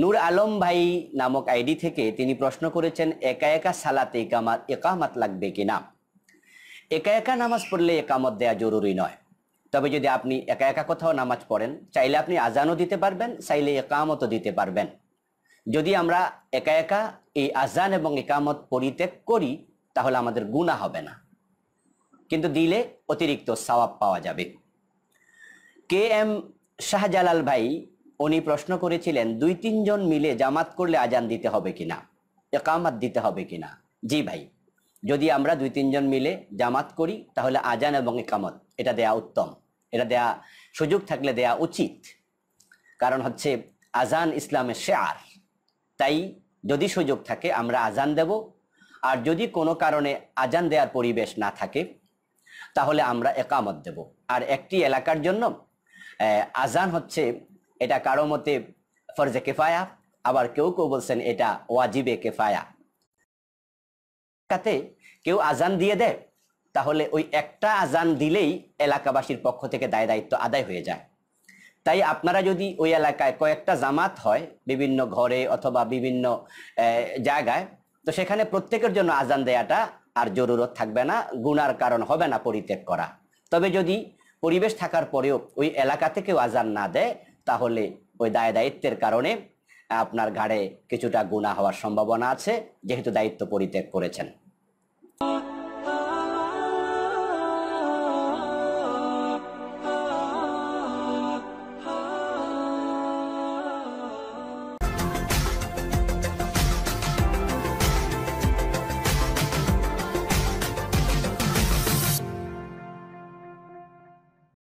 নূর আলম ভাই নামক আইডি থেকে তিনি প্রশ্ন করেছেন একা একা সালাতে একামাত একামাত লাগবে কিনা একা একা নামাজ পড়লে একামত দেয়া জরুরি নয় তবে যদি আপনি একা একা কোথাও নামাজ পড়েন চাইলে আপনি আজানও দিতে পারবেন চাইলে একামতও দিতে পারবেন যদি আমরা একা একা এই আজান এবং একামত পরিত্যাগ করি তাহলে আমাদের গুণা হবে না কিন্তু দিলে অতিরিক্ত সওয়াব পাওয়া যাবে কে এম শাহজালাল ভাই উনি প্রশ্ন করেছিলেন দুই তিনজন মিলে জামাত করলে আজান দিতে হবে কিনা একামাত দিতে হবে কিনা জি ভাই যদি আমরা দুই তিনজন মিলে জামাত করি তাহলে আজান এবং একামত এটা দেয়া উত্তম এটা দেয়া সুযোগ থাকলে দেয়া উচিত কারণ হচ্ছে আজান ইসলামের শেয়ার তাই যদি সুযোগ থাকে আমরা আজান দেব আর যদি কোনো কারণে আজান দেওয়ার পরিবেশ না থাকে তাহলে আমরা একামত দেব আর একটি এলাকার জন্য আজান হচ্ছে এটা কারো মতে ফরজে কেফায়া আবার কেউ কেউ বলছেন এটা ওয়াজিবে কেফায়া কাতে কেউ আজান দিয়ে দেয় তাহলে ওই একটা আজান দিলেই এলাকাবাসীর পক্ষ থেকে দায় দায়িত্ব আদায় হয়ে যায় তাই আপনারা যদি ওই এলাকায় কয়েকটা জামাত হয় বিভিন্ন ঘরে অথবা বিভিন্ন জায়গায় তো সেখানে প্রত্যেকের জন্য আজান দেয়াটা আর জরুরত থাকবে না গুনার কারণ হবে না পরিত্যাগ করা তবে যদি পরিবেশ থাকার পরেও ওই এলাকা থেকেও আজান না দেয় তাহলে ওই দায় দায়িত্বের কারণে আপনার ঘাড়ে কিছুটা গুণা হওয়ার সম্ভাবনা আছে যেহেতু দায়িত্ব পরিত্যাগ করেছেন